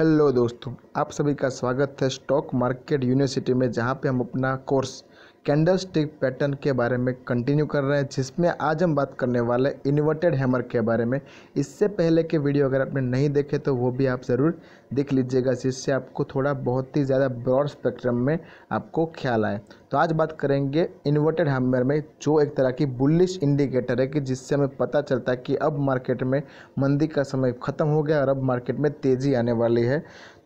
hello दोस्तों आप सभी का स्वागत है स्टॉक मार्केट यूनिवर्सिटी में जहाँ पे हम अपना कोर्स कैंडल स्टिक पैटर्न के बारे में कंटिन्यू कर रहे हैं जिसमें आज हम बात करने वाले इन्वर्टेड हैमर के बारे में इससे पहले के वीडियो अगर आपने नहीं देखे तो वो भी आप ज़रूर देख लीजिएगा जिससे आपको थोड़ा बहुत ही ज़्यादा ब्रॉड स्पेक्ट्रम में आपको ख्याल आए तो आज बात करेंगे इन्वर्टेड हैमर में जो एक तरह की बुलिश इंडिकेटर है कि जिससे हमें पता चलता है कि अब मार्केट में मंदी का समय ख़त्म हो गया और अब मार्केट में तेज़ी आने वाली है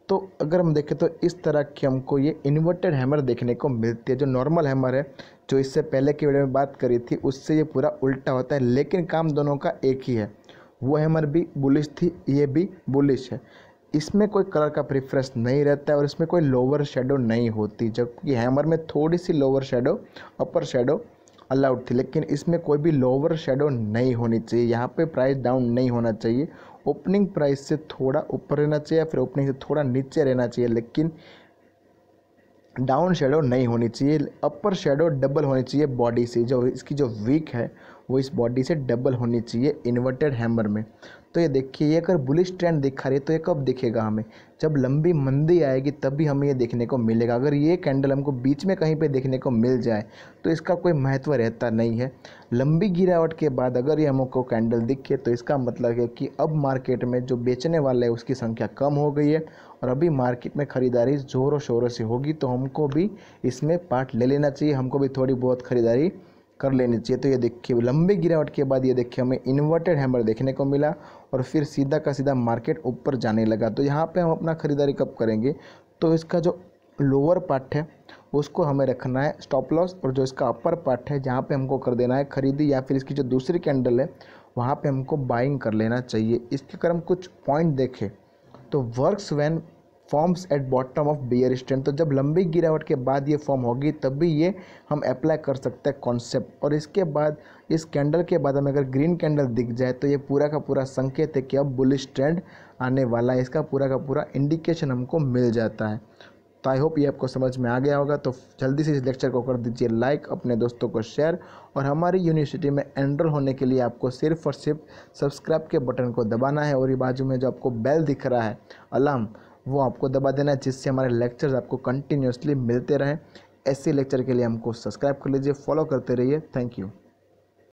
तो अगर हम देखें तो इस तरह की हमको ये इन्वर्टेड हैमर देखने को मिलती है जो नॉर्मल हैमर है जो इससे पहले की वीडियो में बात करी थी उससे ये पूरा उल्टा होता है लेकिन काम दोनों का एक ही है वो हैमर भी बुलिश थी ये भी बुलिश है इसमें कोई कलर का प्रिफ्रेंस नहीं रहता है और इसमें कोई लोअर शेडो नहीं होती जबकि हैमर में थोड़ी सी lower shadow upper shadow allowed थी लेकिन इसमें कोई भी लोअर शेडो नहीं होनी चाहिए यहाँ पे प्राइस डाउन नहीं होना चाहिए ओपनिंग प्राइस से थोड़ा ऊपर रहना चाहिए या फिर ओपनिंग से थोड़ा नीचे रहना चाहिए लेकिन डाउन शेडो नहीं होनी चाहिए अपर शेडो डबल होनी चाहिए बॉडी से जो इसकी जो वीक है वो इस बॉडी से डबल होनी चाहिए इन्वर्टेड हैमर में तो ये देखिए ये अगर बुलिश ट्रेंड दिखा रही है तो ये कब दिखेगा हमें जब लंबी मंदी आएगी तब भी हमें ये देखने को मिलेगा अगर ये कैंडल हमको बीच में कहीं पे देखने को मिल जाए तो इसका कोई महत्व रहता नहीं है लंबी गिरावट के बाद अगर ये हमको कैंडल दिखे तो इसका मतलब है कि अब मार्केट में जो बेचने वाला है उसकी संख्या कम हो गई है और अभी मार्केट में ख़रीदारी ज़ोरों शोरों से होगी तो हमको भी इसमें पार्ट ले लेना चाहिए हमको भी थोड़ी बहुत ख़रीदारी कर लेनी चाहिए तो ये देखिए लंबी गिरावट के बाद ये देखिए हमें इन्वर्टेड हैमर देखने को मिला और फिर सीधा का सीधा मार्केट ऊपर जाने लगा तो यहाँ पे हम अपना ख़रीदारी कब करेंगे तो इसका जो लोअर पार्ट है उसको हमें रखना है स्टॉप लॉस और जो इसका अपर पार्ट है जहाँ पे हमको कर देना है खरीदी या फिर इसकी जो दूसरी कैंडल है वहाँ पर हमको बाइंग कर लेना चाहिए इसके अगर हम कुछ पॉइंट देखें तो works when forms at bottom of bear stand तो जब लंबी गिरावट के बाद ये फॉर्म होगी तब भी ये हम अप्लाई कर सकते हैं कॉन्सेप्ट और इसके बाद इस कैंडल के बाद हमें अगर ग्रीन कैंडल दिख जाए तो ये पूरा का पूरा संकेत है कि अब बुलिश ट्रेंड आने वाला है इसका पूरा का पूरा इंडिकेशन हमको मिल जाता है तो आई होप ये आपको समझ में आ गया होगा तो जल्दी से इस लेक्चर को कर दीजिए लाइक अपने दोस्तों को शेयर और हमारी यूनिवर्सिटी में एनरोल होने के लिए आपको सिर्फ और सिर्फ सब्सक्राइब के बटन को दबाना है और ये बाजू में जो आपको बेल दिख रहा है अलार्म वो आपको दबा देना है जिससे हमारे लेक्चर्स आपको कंटिन्यूसली मिलते रहें ऐसे लेक्चर के लिए हमको सब्सक्राइब कर लीजिए फॉलो करते रहिए थैंक यू